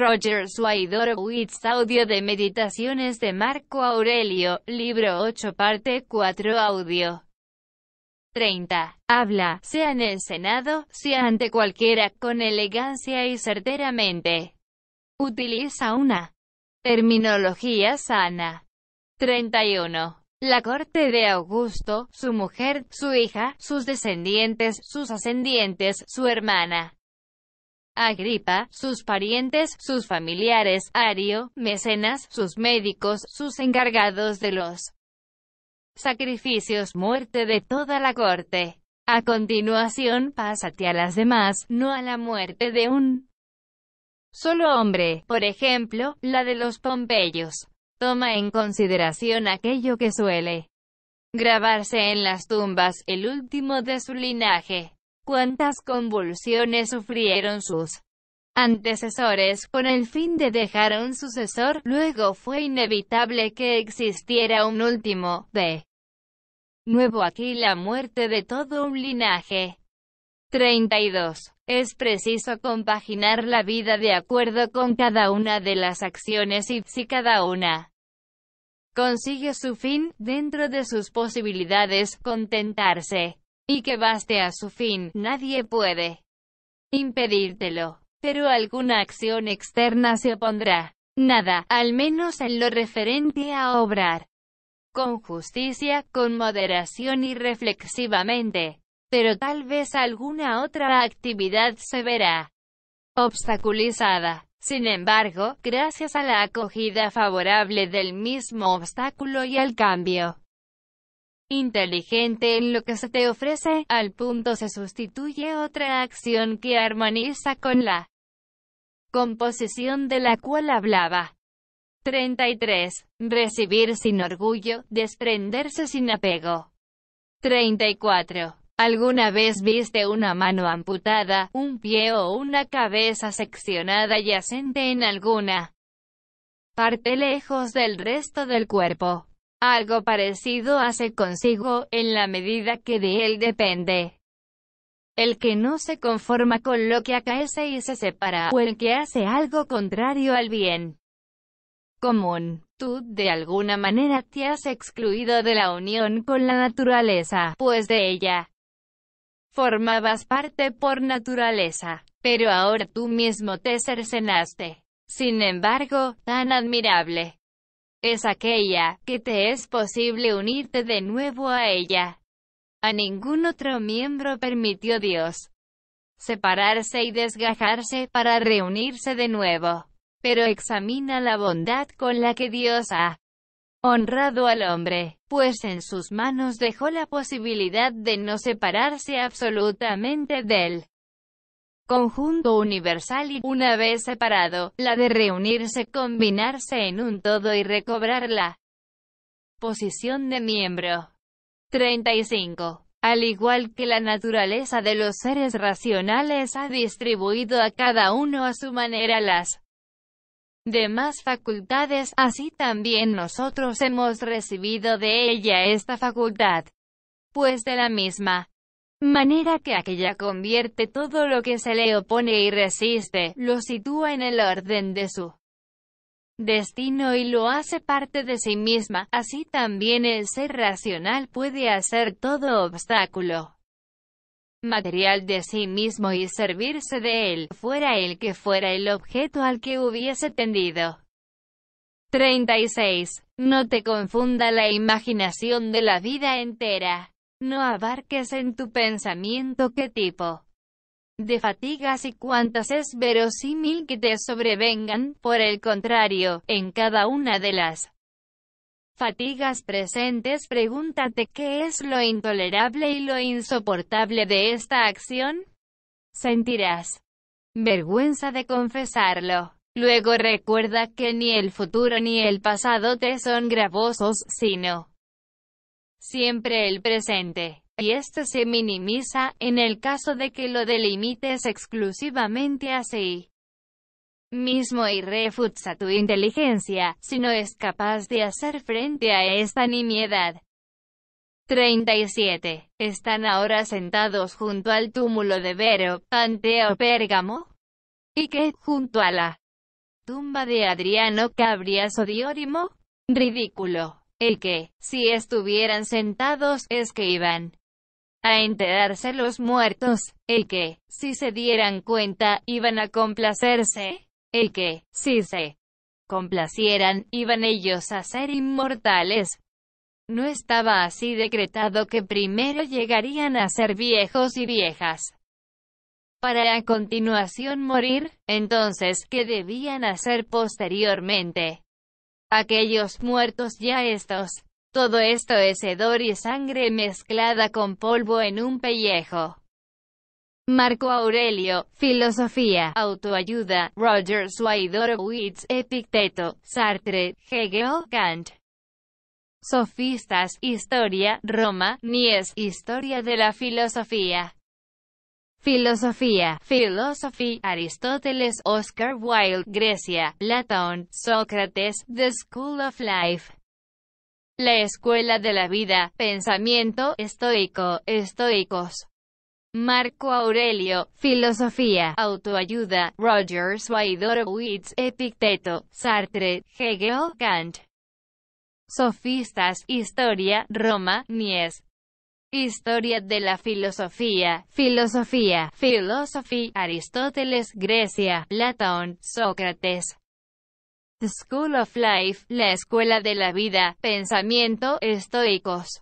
Roger Suaidor Witt's audio de Meditaciones de Marco Aurelio, libro 8 parte 4 audio. 30. Habla, sea en el Senado, sea ante cualquiera, con elegancia y certeramente. Utiliza una terminología sana. 31. La corte de Augusto, su mujer, su hija, sus descendientes, sus ascendientes, su hermana Agripa, sus parientes, sus familiares, Ario, mecenas, sus médicos, sus encargados de los sacrificios, muerte de toda la corte. A continuación, pásate a las demás, no a la muerte de un solo hombre, por ejemplo, la de los Pompeyos. Toma en consideración aquello que suele grabarse en las tumbas, el último de su linaje cuántas convulsiones sufrieron sus antecesores, con el fin de dejar a un sucesor, luego fue inevitable que existiera un último, de nuevo aquí la muerte de todo un linaje. 32. Es preciso compaginar la vida de acuerdo con cada una de las acciones y si cada una consigue su fin, dentro de sus posibilidades, contentarse y que baste a su fin, nadie puede impedírtelo. Pero alguna acción externa se opondrá. Nada, al menos en lo referente a obrar con justicia, con moderación y reflexivamente. Pero tal vez alguna otra actividad se verá obstaculizada. Sin embargo, gracias a la acogida favorable del mismo obstáculo y al cambio inteligente en lo que se te ofrece, al punto se sustituye otra acción que armoniza con la composición de la cual hablaba. 33. Recibir sin orgullo, desprenderse sin apego. 34. ¿Alguna vez viste una mano amputada, un pie o una cabeza seccionada yacente en alguna parte lejos del resto del cuerpo? Algo parecido hace consigo, en la medida que de él depende. El que no se conforma con lo que acaece y se separa, o el que hace algo contrario al bien común. Tú, de alguna manera, te has excluido de la unión con la naturaleza, pues de ella formabas parte por naturaleza, pero ahora tú mismo te cercenaste. Sin embargo, tan admirable es aquella que te es posible unirte de nuevo a ella. A ningún otro miembro permitió Dios separarse y desgajarse para reunirse de nuevo. Pero examina la bondad con la que Dios ha honrado al hombre, pues en sus manos dejó la posibilidad de no separarse absolutamente de él conjunto universal y, una vez separado, la de reunirse, combinarse en un todo y recobrar la posición de miembro. 35. Al igual que la naturaleza de los seres racionales ha distribuido a cada uno a su manera las demás facultades, así también nosotros hemos recibido de ella esta facultad. Pues de la misma manera que aquella convierte todo lo que se le opone y resiste, lo sitúa en el orden de su destino y lo hace parte de sí misma, así también el ser racional puede hacer todo obstáculo material de sí mismo y servirse de él, fuera el que fuera el objeto al que hubiese tendido. 36. No te confunda la imaginación de la vida entera. No abarques en tu pensamiento qué tipo de fatigas y cuántas es verosímil que te sobrevengan, por el contrario, en cada una de las fatigas presentes pregúntate qué es lo intolerable y lo insoportable de esta acción. Sentirás vergüenza de confesarlo. Luego recuerda que ni el futuro ni el pasado te son gravosos, sino siempre el presente, y esto se minimiza, en el caso de que lo delimites exclusivamente así mismo y refuta tu inteligencia, si no es capaz de hacer frente a esta nimiedad. 37. Están ahora sentados junto al túmulo de Vero, Panteo Pérgamo, y qué, junto a la tumba de Adriano Cabrias Diórimo, ridículo. El que, si estuvieran sentados, es que iban a enterarse los muertos, el que, si se dieran cuenta, iban a complacerse, el que, si se complacieran, iban ellos a ser inmortales. No estaba así decretado que primero llegarían a ser viejos y viejas. Para a continuación morir, entonces, ¿qué debían hacer posteriormente? aquellos muertos ya estos. Todo esto es hedor y sangre mezclada con polvo en un pellejo. Marco Aurelio, Filosofía, Autoayuda, Roger Witz, Epicteto, Sartre, Hegel, Kant. Sofistas, Historia, Roma, Nies, Historia de la Filosofía. Filosofía, Philosophy, Aristóteles, Oscar Wilde, Grecia, Platón, Sócrates, The School of Life. La escuela de la vida, pensamiento estoico, estoicos. Marco Aurelio, Filosofía, Autoayuda, Rogers Witz, Epicteto, Sartre, Hegel, Kant. Sofistas, Historia, Roma, Nies, Historia de la filosofía, filosofía, filosofía, Aristóteles, Grecia, Platón, Sócrates. School of Life, la escuela de la vida, pensamiento, estoicos.